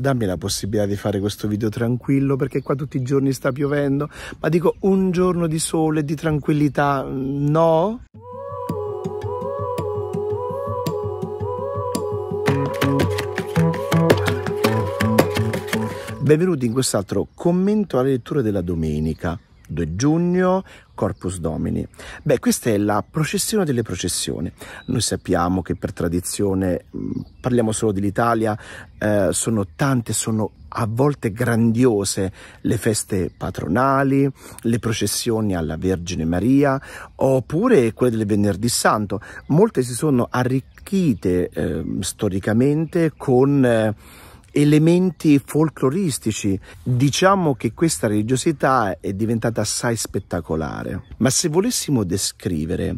dammi la possibilità di fare questo video tranquillo perché qua tutti i giorni sta piovendo, ma dico un giorno di sole, di tranquillità, mm, no? Benvenuti in quest'altro commento alla lettura della domenica. 2 giugno, Corpus Domini. Beh, questa è la processione delle processioni. Noi sappiamo che per tradizione, mm, parliamo solo dell'Italia, eh, sono tante, sono a volte grandiose le feste patronali, le processioni alla Vergine Maria, oppure quelle del Venerdì Santo. Molte si sono arricchite eh, storicamente con... Eh, elementi folcloristici. Diciamo che questa religiosità è diventata assai spettacolare, ma se volessimo descrivere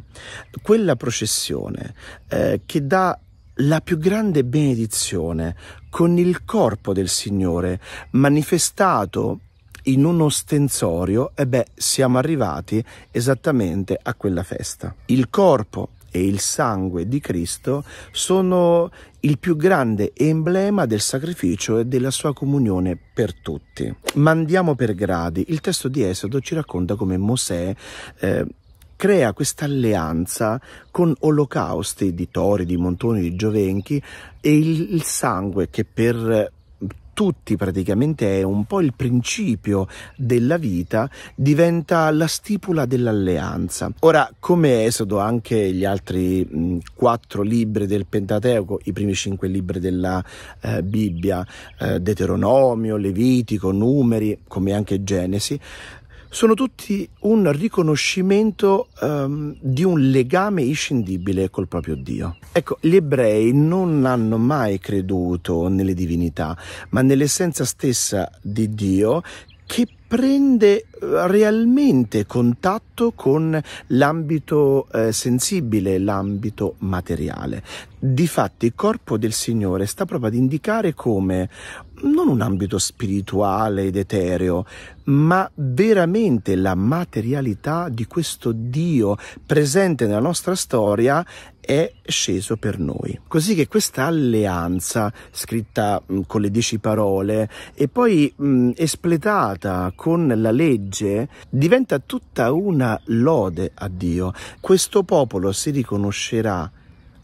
quella processione eh, che dà la più grande benedizione con il corpo del Signore manifestato in un ostensorio, e beh, siamo arrivati esattamente a quella festa. Il corpo e il sangue di Cristo sono il più grande emblema del sacrificio e della sua comunione per tutti. Ma andiamo per gradi. Il testo di Esodo ci racconta come Mosè eh, crea questa alleanza con olocausti di tori, di montoni, di giovenchi e il, il sangue che per tutti praticamente è un po' il principio della vita, diventa la stipula dell'alleanza. Ora, come Esodo, anche gli altri mh, quattro libri del Pentateuco, i primi cinque libri della eh, Bibbia, eh, Deuteronomio, Levitico, Numeri, come anche Genesi, sono tutti un riconoscimento um, di un legame iscindibile col proprio Dio. Ecco, gli ebrei non hanno mai creduto nelle divinità, ma nell'essenza stessa di Dio che prende eh, realmente contatto con l'ambito eh, sensibile, l'ambito materiale. Difatti il corpo del Signore sta proprio ad indicare come non un ambito spirituale ed etereo, ma veramente la materialità di questo Dio presente nella nostra storia è sceso per noi. Così che questa alleanza, scritta mm, con le dieci parole e poi mh, mm, espletata con la legge, diventa tutta una lode a Dio. Questo popolo si riconoscerà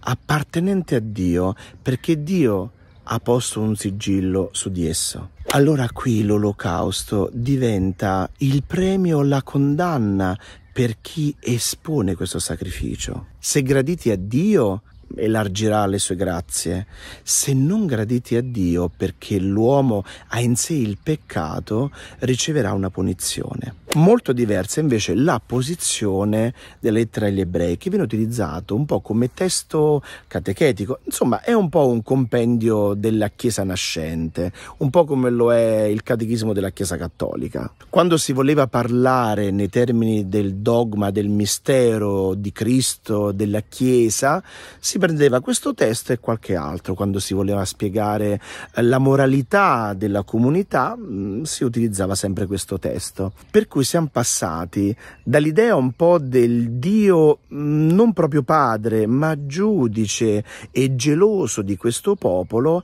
appartenente a Dio perché Dio ha posto un sigillo su di esso. Allora qui l'olocausto diventa il premio, la condanna per chi espone questo sacrificio. Se graditi a Dio, elargirà le sue grazie. Se non graditi a Dio perché l'uomo ha in sé il peccato, riceverà una punizione. Molto diversa invece la posizione della lettera agli ebrei, che viene utilizzato un po' come testo catechetico, insomma è un po' un compendio della Chiesa nascente, un po' come lo è il catechismo della Chiesa cattolica. Quando si voleva parlare nei termini del dogma, del mistero di Cristo, della Chiesa, si si prendeva questo testo e qualche altro. Quando si voleva spiegare eh, la moralità della comunità mm, si utilizzava sempre questo testo. Per cui siamo passati dall'idea un po' del Dio mm, non proprio padre, ma giudice e geloso di questo popolo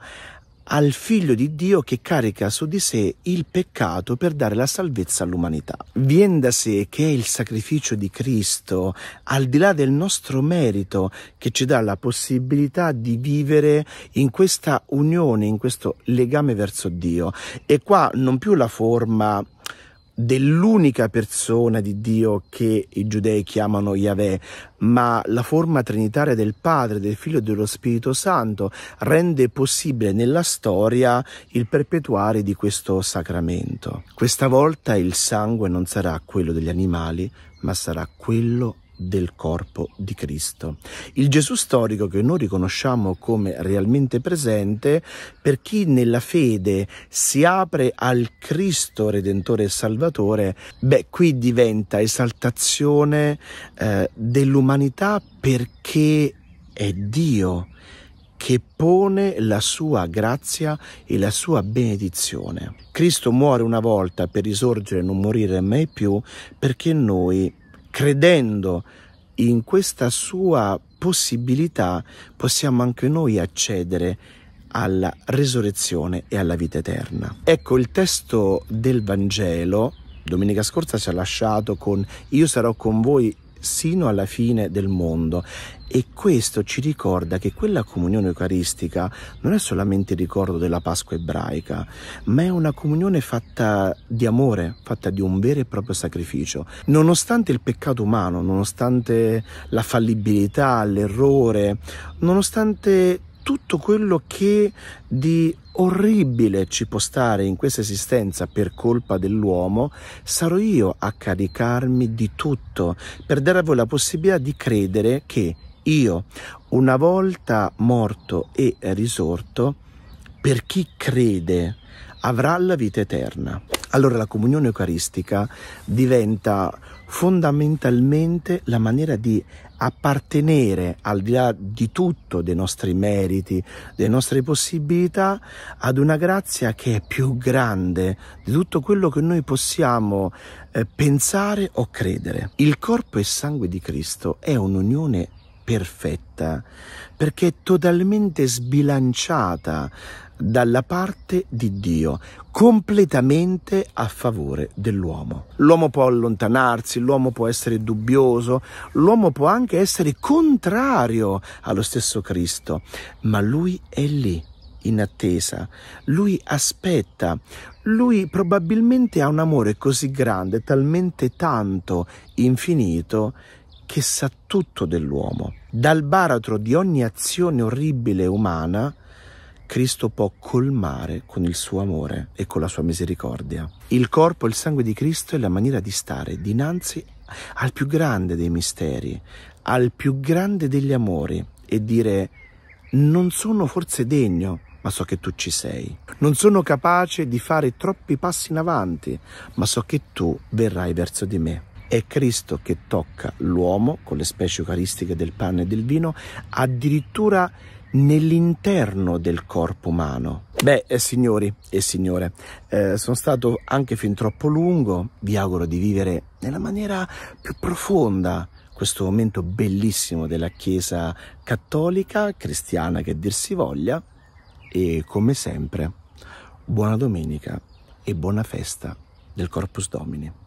al figlio di Dio che carica su di sé il peccato per dare la salvezza all'umanità. Vien da sé che è il sacrificio di Cristo, al di là del nostro merito, che ci dà la possibilità di vivere in questa unione, in questo legame verso Dio. E qua non più la forma dell'unica persona di Dio che i giudei chiamano Yahweh, ma la forma trinitaria del Padre, del Figlio e dello Spirito Santo rende possibile nella storia il perpetuare di questo sacramento. Questa volta il sangue non sarà quello degli animali, ma sarà quello del corpo di Cristo. Il Gesù storico che noi riconosciamo come realmente presente, per chi nella fede si apre al Cristo Redentore e Salvatore, beh, qui diventa esaltazione eh, dell'umanità perché è Dio che pone la sua grazia e la sua benedizione. Cristo muore una volta per risorgere e non morire mai più perché noi credendo in questa sua possibilità, possiamo anche noi accedere alla resurrezione e alla vita eterna. Ecco, il testo del Vangelo domenica scorsa ci ha lasciato con io sarò con voi sino alla fine del mondo. E questo ci ricorda che quella comunione eucaristica non è solamente il ricordo della Pasqua ebraica, ma è una comunione fatta di amore, fatta di un vero e proprio sacrificio. Nonostante il peccato umano, nonostante la fallibilità, l'errore, nonostante tutto quello che di orribile ci può stare in questa esistenza per colpa dell'uomo, sarò io a caricarmi di tutto per dare a voi la possibilità di credere che io, una volta morto e risorto, per chi crede avrà la vita eterna. Allora la comunione eucaristica diventa fondamentalmente la maniera di appartenere al di là di tutto dei nostri meriti, delle nostre possibilità, ad una grazia che è più grande di tutto quello che noi possiamo eh, pensare o credere. Il corpo e sangue di Cristo è un'unione perfetta, perché è totalmente sbilanciata dalla parte di Dio, completamente a favore dell'uomo. L'uomo può allontanarsi, l'uomo può essere dubbioso, l'uomo può anche essere contrario allo stesso Cristo, ma lui è lì in attesa, lui aspetta, lui probabilmente ha un amore così grande, talmente tanto infinito, che sa tutto dell'uomo. Dal baratro di ogni azione orribile umana, Cristo può colmare con il suo amore e con la sua misericordia. Il corpo e il sangue di Cristo è la maniera di stare dinanzi al più grande dei misteri, al più grande degli amori e dire non sono forse degno, ma so che tu ci sei. Non sono capace di fare troppi passi in avanti, ma so che tu verrai verso di me. È Cristo che tocca l'uomo con le specie eucaristiche del pane e del vino, addirittura nell'interno del corpo umano. Beh, eh, signori e signore, eh, sono stato anche fin troppo lungo, vi auguro di vivere nella maniera più profonda questo momento bellissimo della Chiesa cattolica, cristiana che dir si voglia, e come sempre, buona domenica e buona festa del Corpus Domini.